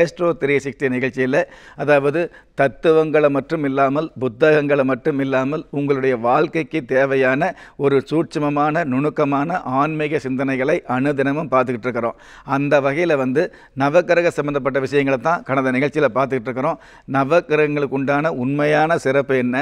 Astro three sixty நிகழ்ச்சியில் அதாவது தத்துவங்களை மட்டும் இல்லாமல் புத்தகங்களை மட்டும் இல்லாமல் உங்களுடைய வாழ்க்கைக்கு தேவையான ஒரு சூட்சமமான நுணுக்கமான ஆன்மீக சிந்தனைகளை அனுதினமும் பார்த்துக்கிட்டு இருக்கிறோம் அந்த வகையில் வந்து நவக்கிரக சம்மந்தப்பட்ட விஷயங்களை தான் கடந்த நிகழ்ச்சியில் பார்த்துக்கிட்டு இருக்கிறோம் நவக்கிரகங்களுக்கு உண்டான உண்மையான சிறப்பு என்ன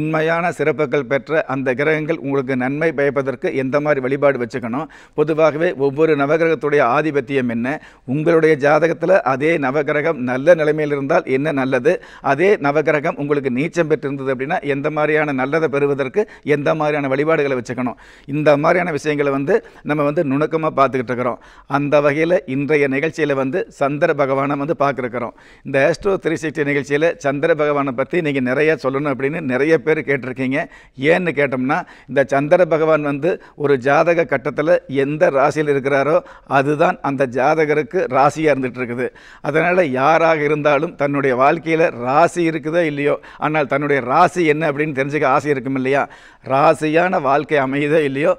உண்மையான சிறப்புகள் பெற்ற அந்த கிரகங்கள் உங்களுக்கு நன்மை பயப்பதற்கு எந்த மாதிரி வழிபாடு வச்சுக்கணும் பொதுவாகவே ஒவ்வொரு நவகிரகத்துடைய ஆதிபத்தியம் என்ன உங்களுடைய ஜாதகத்தில் அதே நவகிரகம் நல்ல நிலைமையில் இருந்தால் என்ன நல்லது அதே நவகிரகம் உங்களுக்கு நீச்சம் பெற்றிருந்தது அப்படின்னா எந்த மாதிரியான நல்லதை பெறுவதற்கு எந்த மாதிரியான வழிபாடுகளை வச்சுக்கணும் இந்த மாதிரியான விஷயங்களை வந்து நம்ம வந்து நுணுக்கமாக பார்த்துக்கிட்டு இருக்கிறோம் அந்த வகையில் இன்றைய நிகழ்ச்சியில் வந்து சந்திர பகவானை வந்து பார்க்குறக்கிறோம் இந்த ஆஸ்ட்ரோ த்ரீ சிக்ஸ்டி நிகழ்ச்சியில் சந்திர பகவானை பற்றி நீங்கள் நிறைய சொல்லணும் அப்படின்னு நிறைய பேர் கேட்டிருக்கீங்க ஏன்னு கேட்டோம்னா இந்த சந்திர பகவான் வந்து ஒரு ஜாதக கட்டத்தில் எந்த ராசியில் இருக்கிறாரோ அதுதான் அந்த ஜாதகருக்கு ராசியாக இருந்துகிட்டு இருக்குது அதை அதனால் யாராக இருந்தாலும் தன்னுடைய வாழ்க்கையில் ராசி இருக்குதோ இல்லையோ ஆனால் தன்னுடைய ராசி என்ன அப்படின்னு தெரிஞ்சுக்க ஆசை இருக்கும் இல்லையா ராசியான வாழ்க்கை அமையுதோ இல்லையோ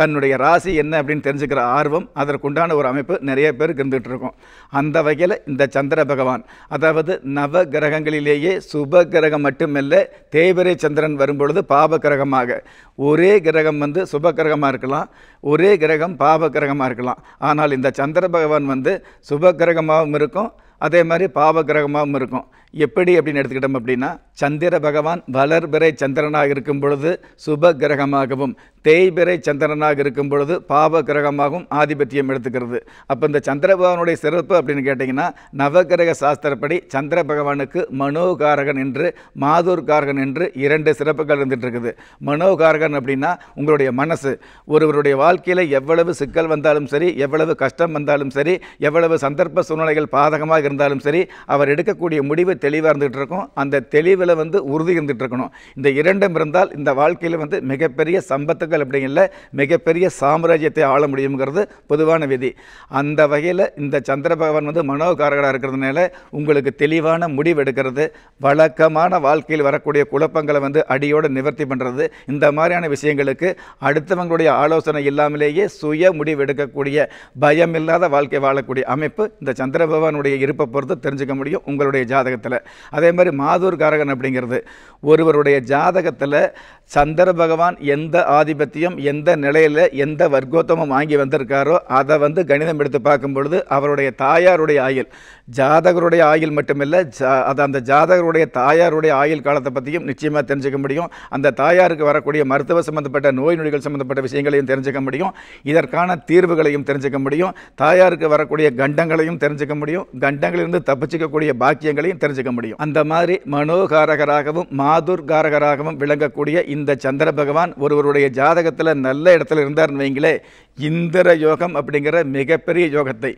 தன்னுடைய ராசி என்ன அப்படின்னு தெரிஞ்சுக்கிற ஆர்வம் அதற்குண்டான ஒரு அமைப்பு நிறைய பேருக்கு இருந்துகிட்டு இருக்கும் அந்த வகையில் இந்த சந்திர பகவான் அதாவது நவ கிரகங்களிலேயே சுப கிரகம் மட்டுமல்ல தேவரை சந்திரன் வரும்பொழுது பாப கிரகமாக ஒரே கிரகம் வந்து சுப கிரகமாக இருக்கலாம் ஒரே கிரகம் பாப கிரகமாக இருக்கலாம் ஆனால் இந்த சந்திர பகவான் வந்து சுப கிரகமாகவும் இருக்கும் அதே மாதிரி பாவ கிரகமாகவும் இருக்கும் எப்படி அப்படின்னு எடுத்துக்கிட்டோம் அப்படின்னா சந்திர பகவான் வளர்பிறை சந்திரனாக இருக்கும் பொழுது சுப கிரகமாகவும் தேய்பிறை சந்திரனாக இருக்கும் பொழுது பாவ கிரகமாகவும் ஆதிபத்தியம் எடுத்துக்கிறது அப்போ இந்த சந்திர பகவானுடைய சிறப்பு அப்படின்னு கேட்டிங்கன்னா நவகிரக சாஸ்திரப்படி சந்திர பகவானுக்கு மனோகாரகன் என்று மாதூர்காரகன் என்று இரண்டு சிறப்புகள் இருந்துகிட்ருக்குது மனோகாரகன் அப்படின்னா உங்களுடைய மனசு ஒருவருடைய வாழ்க்கையில் எவ்வளவு சிக்கல் வந்தாலும் சரி எவ்வளவு கஷ்டம் வந்தாலும் சரி எவ்வளவு சந்தர்ப்ப சூழ்நிலைகள் பாதகமாக இருந்தாலும் சரி அவர் எடுக்கக்கூடிய முடிவு தெளிவாக இருந்துகிட்டு இருக்கும் அந்த தெளிவில் வந்து உறுதி இருந்துகிட்டு இருக்கணும் இந்த இரண்டும் இருந்தால் இந்த வாழ்க்கையில் வந்து மிகப்பெரிய சம்பத்துகள் அப்படிங்கல மிகப்பெரிய சாம்ராஜ்யத்தை ஆள முடியுங்கிறது பொதுவான விதி அந்த வகையில் இந்த சந்திர பகவான் வந்து மனோகாரகராக இருக்கிறதுனால உங்களுக்கு தெளிவான முடிவு எடுக்கிறது வழக்கமான வாழ்க்கையில் வரக்கூடிய குழப்பங்களை வந்து அடியோடு நிவர்த்தி பண்ணுறது இந்த மாதிரியான விஷயங்களுக்கு அடுத்தவங்களுடைய ஆலோசனை இல்லாமலேயே சுய முடிவு எடுக்கக்கூடிய பயம் இல்லாத வாழ்க்கை வாழக்கூடிய அமைப்பு இந்த சந்திர பகவானுடைய இரு இருப்பை பொறுத்து தெரிஞ்சுக்க முடியும் உங்களுடைய ஜாதகத்தில் அதே மாதிரி மாதூர் காரகன் அப்படிங்கிறது ஒருவருடைய ஜாதகத்தில் சந்திர பகவான் எந்த ஆதிபத்தியம் எந்த நிலையில் எந்த வர்க்கோத்தமும் வாங்கி வந்திருக்காரோ அதை வந்து கணிதம் எடுத்து பார்க்கும் பொழுது அவருடைய தாயாருடைய ஆயுள் ஜாதகருடைய ஆயுள் மட்டுமில்லை ஜா அது அந்த ஜாதகருடைய தாயாருடைய ஆயுள் காலத்தை பற்றியும் நிச்சயமாக தெரிஞ்சுக்க முடியும் அந்த தாயாருக்கு வரக்கூடிய மருத்துவ சம்பந்தப்பட்ட நோய் நொடிகள் சம்பந்தப்பட்ட விஷயங்களையும் தெரிஞ்சுக்க முடியும் இதற்கான தீர்வுகளையும் தெரிஞ்சுக்க முடியும் தாயாருக்கு வரக்கூடிய கண்டங்களையும் தெரிஞ்சுக்க முடியும் கண்ட இடங்களிலிருந்து தப்பிச்சிக்கக்கூடிய பாக்கியங்களையும் தெரிஞ்சுக்க முடியும் அந்த மாதிரி மனோகாரகராகவும் மாதுர்காரகராகவும் விளங்கக்கூடிய இந்த சந்திர பகவான் ஒருவருடைய ஜாதகத்தில் நல்ல இடத்துல இருந்தார் வைங்களே இந்திர யோகம் அப்படிங்கிற மிகப்பெரிய யோகத்தை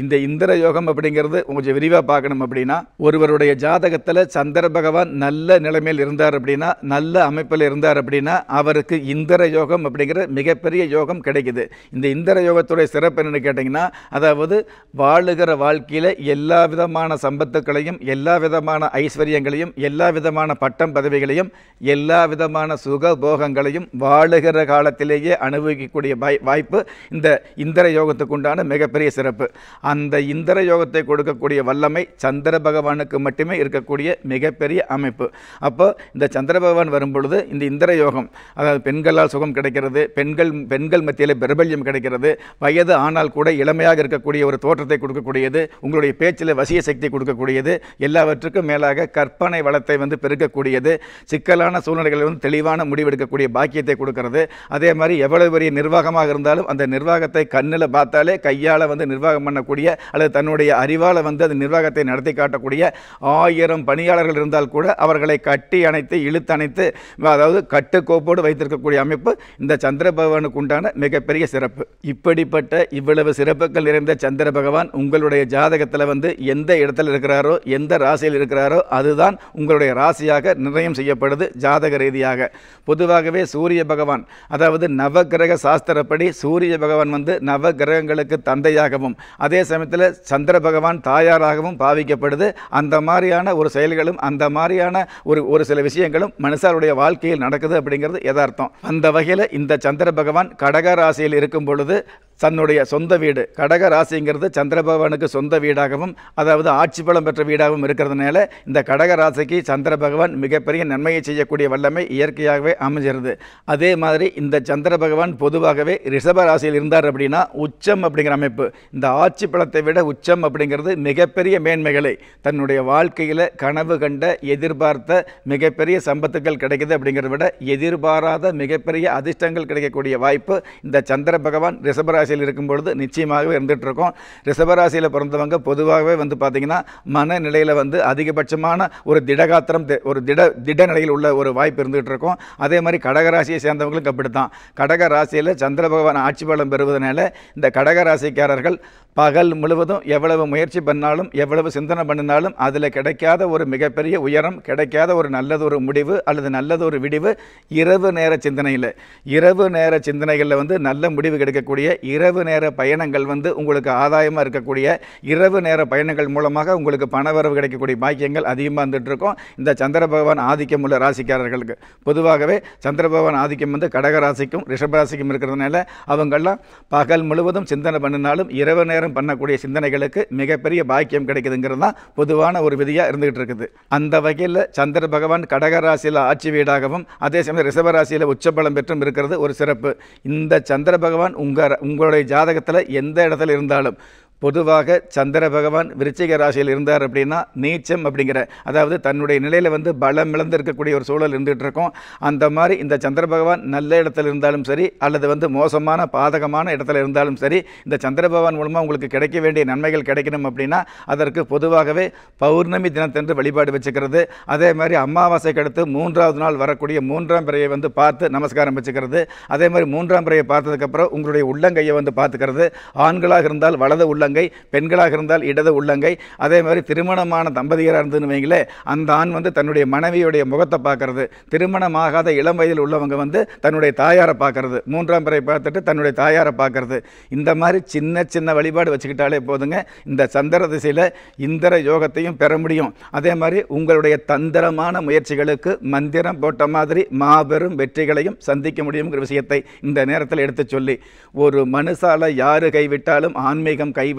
இந்த இந்திர யோகம் அப்படிங்கிறது கொஞ்சம் விரிவாக பார்க்கணும் அப்படின்னா ஒருவருடைய ஜாதகத்தில் சந்திர பகவான் நல்ல நிலைமையில் இருந்தார் அப்படின்னா நல்ல அமைப்பில் இருந்தார் அப்படின்னா அவருக்கு இந்திர யோகம் அப்படிங்கிற மிகப்பெரிய யோகம் கிடைக்குது இந்த இந்திர யோகத்துடைய சிறப்பு என்னென்னு கேட்டிங்கன்னா அதாவது வாழுகிற வாழ்க்கையில் எல்லா விதமான சம்பத்துக்களையும் எல்லா விதமான ஐஸ்வர்யங்களையும் எல்லா விதமான பட்டம் பதவிகளையும் எல்லா விதமான சுக போகங்களையும் வாழுகிற காலத்திலேயே அனுபவிக்கக்கூடிய வாய்ப்பு இந்த இந்திர யோகத்துக்கு உண்டான மிகப்பெரிய சிறப்பு அந்த இந்திர யோகத்தை கொடுக்கக்கூடிய வல்லமை சந்திர பகவானுக்கு மட்டுமே இருக்கக்கூடிய மிகப்பெரிய அமைப்பு அப்போ இந்த சந்திர பகவான் வரும்பொழுது இந்த இந்திர யோகம் அதாவது பெண்களால் சுகம் கிடைக்கிறது பெண்கள் பெண்கள் மத்தியில் பிரபல்யம் கிடைக்கிறது வயது ஆனால் கூட இளமையாக இருக்கக்கூடிய ஒரு தோற்றத்தை கொடுக்கக்கூடியது உங்களுடைய பேச்சில் வசிய சக்தி கொடுக்கக்கூடியது எல்லாவற்றுக்கும் மேலாக கற்பனை வளத்தை வந்து பெருக்கக்கூடியது சிக்கலான சூழ்நிலைகளில் வந்து தெளிவான முடிவெடுக்கக்கூடிய பாக்கியத்தை கொடுக்கறது அதே மாதிரி எவ்வளவு பெரிய நிர்வாகமாக இருந்தாலும் அந்த நிர்வாகத்தை கண்ணில் பார்த்தாலே கையால் வந்து நிர்வாகம் பண்ணக்கூடிய செய்யக்கூடிய அல்லது தன்னுடைய அறிவால் வந்து அது நிர்வாகத்தை நடத்தி காட்டக்கூடிய ஆயிரம் பணியாளர்கள் இருந்தால் கூட அவர்களை கட்டி அணைத்து அணைத்து அதாவது கட்டுக்கோப்போடு வைத்திருக்கக்கூடிய அமைப்பு இந்த சந்திர பகவானுக்கு உண்டான மிகப்பெரிய சிறப்பு இப்படிப்பட்ட இவ்வளவு சிறப்புகள் நிறைந்த சந்திர பகவான் உங்களுடைய ஜாதகத்தில் வந்து எந்த இடத்துல இருக்கிறாரோ எந்த ராசியில் இருக்கிறாரோ அதுதான் உங்களுடைய ராசியாக நிர்ணயம் செய்யப்படுது ஜாதக ரீதியாக பொதுவாகவே சூரிய பகவான் அதாவது நவகிரக சாஸ்திரப்படி சூரிய பகவான் வந்து நவகிரகங்களுக்கு தந்தையாகவும் அதே அதே சமயத்தில் சந்திர பகவான் தாயாராகவும் பாவிக்கப்படுது அந்த மாதிரியான ஒரு செயல்களும் அந்த மாதிரியான ஒரு ஒரு சில விஷயங்களும் மனுஷாருடைய வாழ்க்கையில் நடக்குது அப்படிங்கிறது யதார்த்தம் அந்த வகையில் இந்த சந்திர பகவான் கடக ராசியில் இருக்கும் பொழுது தன்னுடைய சொந்த வீடு கடக ராசிங்கிறது சந்திரபகவானுக்கு சொந்த வீடாகவும் அதாவது ஆட்சி பலம் பெற்ற வீடாகவும் இருக்கிறதுனால இந்த கடக ராசிக்கு சந்திர பகவான் மிகப்பெரிய நன்மையை செய்யக்கூடிய வல்லமை இயற்கையாகவே அமைஞ்சிருது அதே மாதிரி இந்த சந்திர பகவான் பொதுவாகவே ரிஷப ராசியில் இருந்தார் அப்படின்னா உச்சம் அப்படிங்கிற அமைப்பு இந்த ஆட்சி பலத்தை விட உச்சம் அப்படிங்கிறது மிகப்பெரிய மேன்மைகளை தன்னுடைய வாழ்க்கையில் கனவு கண்ட எதிர்பார்த்த மிகப்பெரிய சம்பத்துக்கள் கிடைக்குது அப்படிங்கிறத விட எதிர்பாராத மிகப்பெரிய அதிர்ஷ்டங்கள் கிடைக்கக்கூடிய வாய்ப்பு இந்த சந்திர பகவான் ரிஷபராசி ராசியில் இருக்கும் பொழுது நிச்சயமாகவே இருந்துகிட்ருக்கோம் ரிஷபராசியில் பிறந்தவங்க பொதுவாகவே வந்து பார்த்திங்கன்னா மனநிலையில் வந்து அதிகபட்சமான ஒரு திடகாத்திரம் ஒரு திட திட நிலையில் உள்ள ஒரு வாய்ப்பு இருந்துகிட்டு இருக்கும் அதே மாதிரி கடகராசியை சேர்ந்தவங்களுக்கு அப்படி தான் கடக ராசியில் சந்திர பகவான் ஆட்சி பலம் பெறுவதனால இந்த கடக ராசிக்காரர்கள் பகல் முழுவதும் எவ்வளவு முயற்சி பண்ணாலும் எவ்வளவு சிந்தனை பண்ணினாலும் அதில் கிடைக்காத ஒரு மிகப்பெரிய உயரம் கிடைக்காத ஒரு நல்லது ஒரு முடிவு அல்லது நல்லது ஒரு விடிவு இரவு நேர சிந்தனையில் இரவு நேர சிந்தனைகளில் வந்து நல்ல முடிவு கிடைக்கக்கூடிய இரவு நேர பயணங்கள் வந்து உங்களுக்கு ஆதாயமாக இருக்கக்கூடிய இரவு நேர பயணங்கள் மூலமாக உங்களுக்கு பணவரவு கிடைக்கக்கூடிய பாக்கியங்கள் அதிகமாக வந்துட்டு இருக்கும் இந்த சந்திர பகவான் ஆதிக்கம் உள்ள ராசிக்காரர்களுக்கு பொதுவாகவே சந்திர பகவான் ஆதிக்கம் வந்து கடகராசிக்கும் ரிஷபராசிக்கும் இருக்கிறதுனால அவங்கெல்லாம் பகல் முழுவதும் சிந்தனை பண்ணினாலும் இரவு நேரம் பண்ணக்கூடிய சிந்தனைகளுக்கு மிகப்பெரிய பாக்கியம் கிடைக்குதுங்கிறது தான் பொதுவான ஒரு விதியாக இருந்துகிட்டு இருக்குது அந்த வகையில் சந்திர பகவான் கடகராசியில் ஆட்சி வீடாகவும் அதே சமயம் ரிஷபராசியில் உச்சபலம் பெற்றும் இருக்கிறது ஒரு சிறப்பு இந்த சந்திர பகவான் உங்கள் உங்கள் உங்களுடைய ஜாதகத்தில் எந்த இடத்துல இருந்தாலும் பொதுவாக சந்திர பகவான் விருச்சிக ராசியில் இருந்தார் அப்படின்னா நீச்சம் அப்படிங்கிற அதாவது தன்னுடைய நிலையில் வந்து பலம் இழந்திருக்கக்கூடிய ஒரு சூழல் இருந்துகிட்டு இருக்கும் அந்த மாதிரி இந்த சந்திர பகவான் நல்ல இடத்துல இருந்தாலும் சரி அல்லது வந்து மோசமான பாதகமான இடத்துல இருந்தாலும் சரி இந்த சந்திர பகவான் மூலமாக உங்களுக்கு கிடைக்க வேண்டிய நன்மைகள் கிடைக்கணும் அப்படின்னா அதற்கு பொதுவாகவே பௌர்ணமி தினத்தன்று வழிபாடு வச்சுக்கிறது அதே மாதிரி அமாவாசைக்கு அடுத்து மூன்றாவது நாள் வரக்கூடிய மூன்றாம் பிறையை வந்து பார்த்து நமஸ்காரம் வச்சுக்கிறது அதே மாதிரி மூன்றாம் பிறையை பார்த்ததுக்கப்புறம் உங்களுடைய உள்ளங்கையை வந்து பார்த்துக்கிறது ஆண்களாக இருந்தால் வலது உள்ள உள்ளங்கை பெண்களாக இருந்தால் இடது உள்ளங்கை அதே மாதிரி திருமணமான தம்பதியராக இருந்ததுன்னு வைங்களே அந்த ஆண் வந்து தன்னுடைய மனைவியுடைய முகத்தை பார்க்கறது திருமணமாகாத இளம் வயதில் உள்ளவங்க வந்து தன்னுடைய தாயாரை பார்க்கறது மூன்றாம் பிறை பார்த்துட்டு தன்னுடைய தாயாரை பார்க்கறது இந்த மாதிரி சின்ன சின்ன வழிபாடு வச்சுக்கிட்டாலே போதுங்க இந்த சந்திர திசையில் இந்திர யோகத்தையும் பெற முடியும் அதே மாதிரி உங்களுடைய தந்திரமான முயற்சிகளுக்கு மந்திரம் போட்ட மாதிரி மாபெரும் வெற்றிகளையும் சந்திக்க முடியுங்கிற விஷயத்தை இந்த நேரத்தில் எடுத்து சொல்லி ஒரு மனுஷால யாரு கைவிட்டாலும் ஆன்மீகம் கைவிட